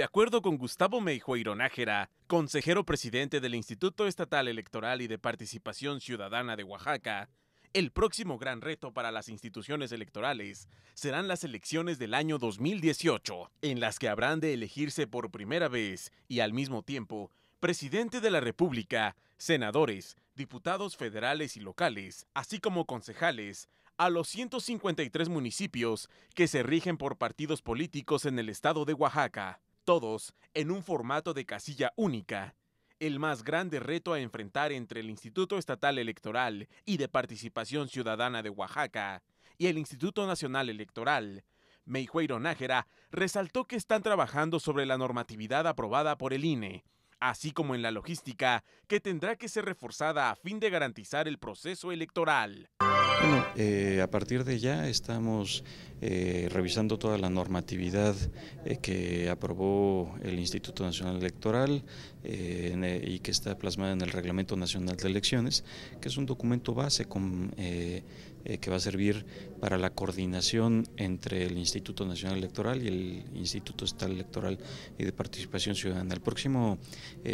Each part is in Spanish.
De acuerdo con Gustavo Meijo Ironájera, consejero presidente del Instituto Estatal Electoral y de Participación Ciudadana de Oaxaca, el próximo gran reto para las instituciones electorales serán las elecciones del año 2018, en las que habrán de elegirse por primera vez y al mismo tiempo presidente de la República, senadores, diputados federales y locales, así como concejales, a los 153 municipios que se rigen por partidos políticos en el estado de Oaxaca todos en un formato de casilla única. El más grande reto a enfrentar entre el Instituto Estatal Electoral y de Participación Ciudadana de Oaxaca y el Instituto Nacional Electoral. Meijueiro Nájera resaltó que están trabajando sobre la normatividad aprobada por el INE, así como en la logística que tendrá que ser reforzada a fin de garantizar el proceso electoral. Bueno, eh, a partir de ya estamos eh, revisando toda la normatividad eh, que aprobó el Instituto Nacional Electoral y que está plasmada en el Reglamento Nacional de Elecciones, que es un documento base con, que va a servir para la coordinación entre el Instituto Nacional Electoral y el Instituto Estatal Electoral y de Participación Ciudadana. El próximo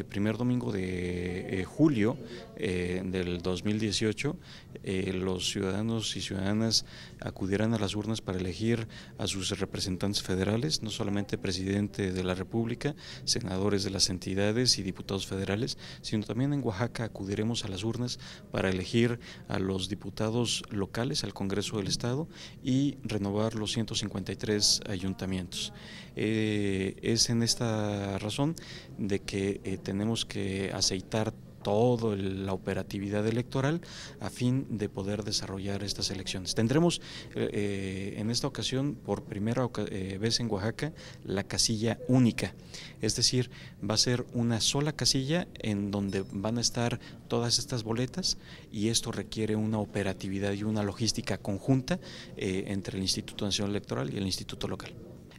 primer domingo de julio eh, del 2018 eh, los ciudadanos y ciudadanas acudirán a las urnas para elegir a sus representantes federales, no solamente presidente de la República, senadores de las entidades y diputados federales, sino también en Oaxaca acudiremos a las urnas para elegir a los diputados locales al Congreso del Estado y renovar los 153 ayuntamientos. Eh, es en esta razón de que tenemos que aceitar toda la operatividad electoral a fin de poder desarrollar estas elecciones. Tendremos eh, eh, en esta ocasión, por primera eh, vez en Oaxaca, la casilla única, es decir, va a ser una sola casilla en donde van a estar todas estas boletas y esto requiere una operatividad y una logística conjunta entre el Instituto Nacional Electoral y el Instituto Local.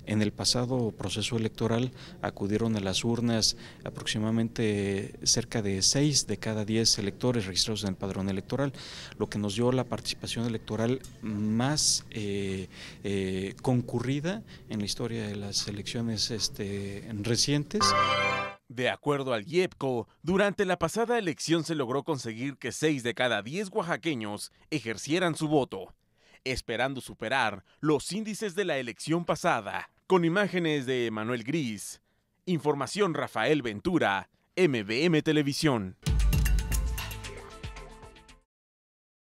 En el pasado proceso electoral acudieron a las urnas aproximadamente cerca de 6 de cada 10 electores registrados en el padrón electoral, lo que nos dio la participación electoral más eh, eh, concurrida en la historia de las elecciones este, recientes. De acuerdo al IEPCO, durante la pasada elección se logró conseguir que 6 de cada 10 oaxaqueños ejercieran su voto, esperando superar los índices de la elección pasada. Con imágenes de Manuel Gris, información Rafael Ventura, MBM Televisión.